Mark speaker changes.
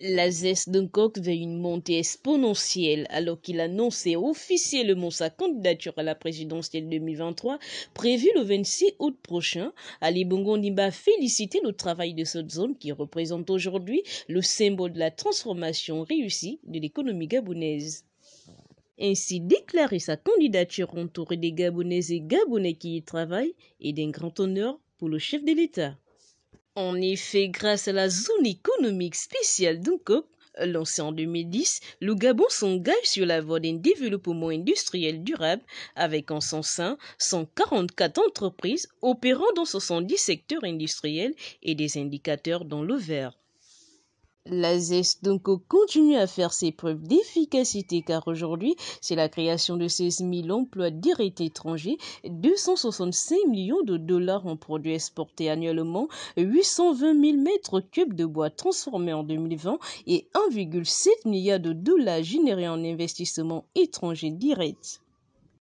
Speaker 1: La zeste coq veut une montée exponentielle alors qu'il annonçait officiellement sa candidature à la présidentielle 2023 prévue le 26 août prochain. Ali Bongo Ndimba félicité le travail de cette zone qui représente aujourd'hui le symbole de la transformation réussie de l'économie gabonaise ainsi déclarer sa candidature entourée des Gabonais et Gabonais qui y travaillent est d'un grand honneur pour le chef de l'État. En effet, grâce à la zone économique spéciale d'UNCOP, lancée en 2010, le Gabon s'engage sur la voie d'un développement industriel durable avec en son sein 144 entreprises opérant dans 70 secteurs industriels et des indicateurs dans le vert la ZES continue à faire ses preuves d'efficacité car aujourd'hui, c'est la création de 16 000 emplois directs étrangers, 265 millions de dollars en produits exportés annuellement, 820 000 mètres cubes de bois transformés en 2020 et 1,7 milliard de dollars générés en investissements étrangers directs.